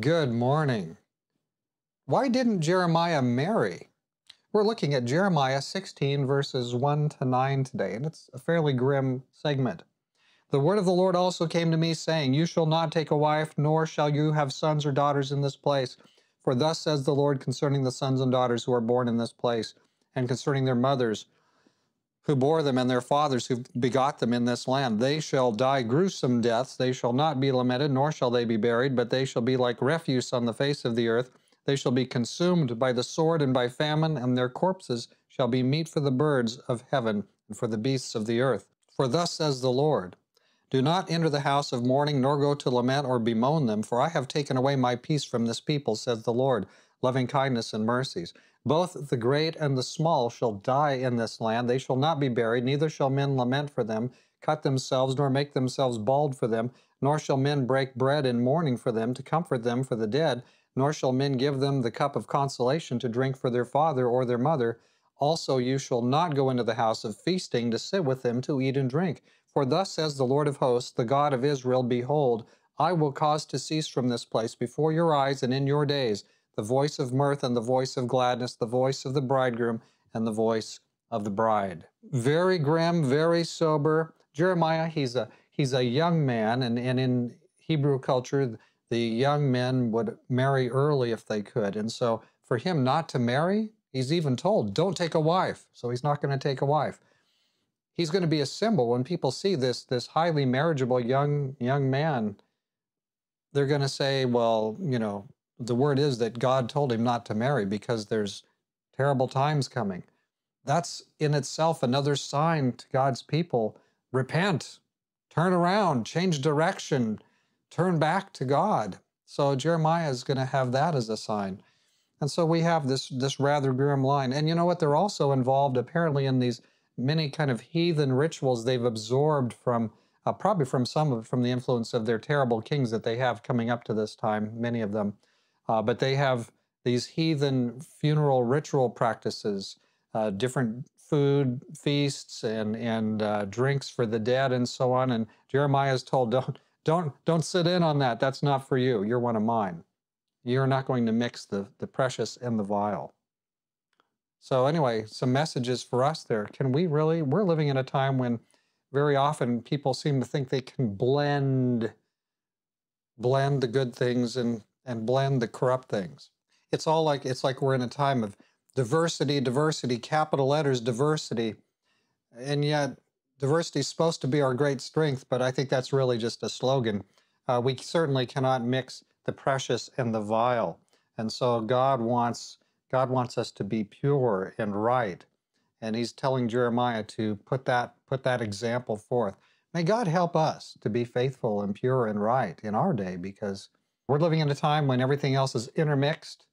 Good morning. Why didn't Jeremiah marry? We're looking at Jeremiah 16, verses 1 to 9 today, and it's a fairly grim segment. The word of the Lord also came to me, saying, You shall not take a wife, nor shall you have sons or daughters in this place. For thus says the Lord concerning the sons and daughters who are born in this place, and concerning their mothers, who bore them and their fathers who begot them in this land. They shall die gruesome deaths. They shall not be lamented, nor shall they be buried, but they shall be like refuse on the face of the earth. They shall be consumed by the sword and by famine, and their corpses shall be meat for the birds of heaven and for the beasts of the earth. For thus says the Lord Do not enter the house of mourning, nor go to lament or bemoan them, for I have taken away my peace from this people, says the Lord loving kindness and mercies. Both the great and the small shall die in this land. They shall not be buried, neither shall men lament for them, cut themselves, nor make themselves bald for them, nor shall men break bread in mourning for them, to comfort them for the dead, nor shall men give them the cup of consolation to drink for their father or their mother. Also, you shall not go into the house of feasting to sit with them to eat and drink. For thus says the Lord of hosts, the God of Israel Behold, I will cause to cease from this place before your eyes and in your days the voice of mirth and the voice of gladness, the voice of the bridegroom and the voice of the bride. Very grim, very sober. Jeremiah, he's a he's a young man, and, and in Hebrew culture, the young men would marry early if they could. And so for him not to marry, he's even told, don't take a wife. So he's not going to take a wife. He's going to be a symbol. When people see this, this highly marriageable young young man, they're going to say, well, you know, the word is that God told him not to marry because there's terrible times coming. That's in itself another sign to God's people repent, turn around, change direction, turn back to God. So Jeremiah is going to have that as a sign. And so we have this, this rather grim line. And you know what? They're also involved apparently in these many kind of heathen rituals they've absorbed from uh, probably from some of from the influence of their terrible kings that they have coming up to this time, many of them. Uh, but they have these heathen funeral ritual practices, uh, different food feasts and and uh, drinks for the dead and so on. And Jeremiah is told, don't don't don't sit in on that. That's not for you. You're one of mine. You're not going to mix the the precious and the vile. So anyway, some messages for us there. Can we really? We're living in a time when very often people seem to think they can blend blend the good things and and blend the corrupt things. It's all like it's like we're in a time of diversity, diversity, capital letters, diversity. And yet diversity is supposed to be our great strength, but I think that's really just a slogan. Uh, we certainly cannot mix the precious and the vile. And so God wants God wants us to be pure and right. And he's telling Jeremiah to put that put that example forth. May God help us to be faithful and pure and right in our day because we're living in a time when everything else is intermixed,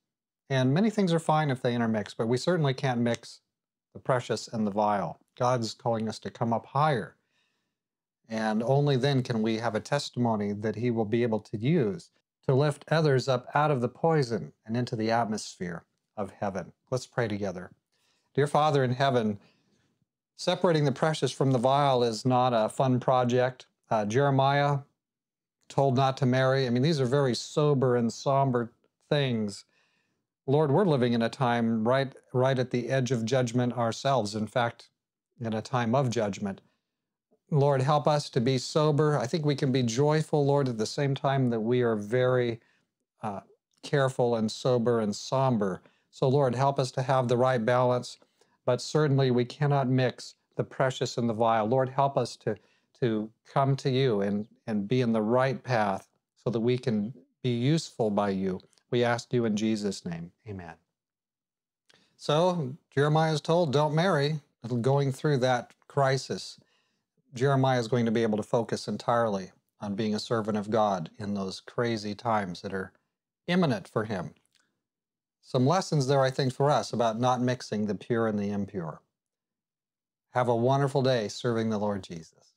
and many things are fine if they intermix, but we certainly can't mix the precious and the vile. God's calling us to come up higher, and only then can we have a testimony that He will be able to use to lift others up out of the poison and into the atmosphere of heaven. Let's pray together. Dear Father in heaven, separating the precious from the vile is not a fun project. Uh, Jeremiah told not to marry. I mean, these are very sober and somber things. Lord, we're living in a time right right at the edge of judgment ourselves. In fact, in a time of judgment. Lord, help us to be sober. I think we can be joyful, Lord, at the same time that we are very uh, careful and sober and somber. So, Lord, help us to have the right balance, but certainly we cannot mix the precious and the vile. Lord, help us to, to come to you and and be in the right path so that we can be useful by you. We ask you in Jesus' name. Amen. So Jeremiah is told, don't marry, going through that crisis. Jeremiah is going to be able to focus entirely on being a servant of God in those crazy times that are imminent for him. Some lessons there, I think, for us about not mixing the pure and the impure. Have a wonderful day serving the Lord Jesus.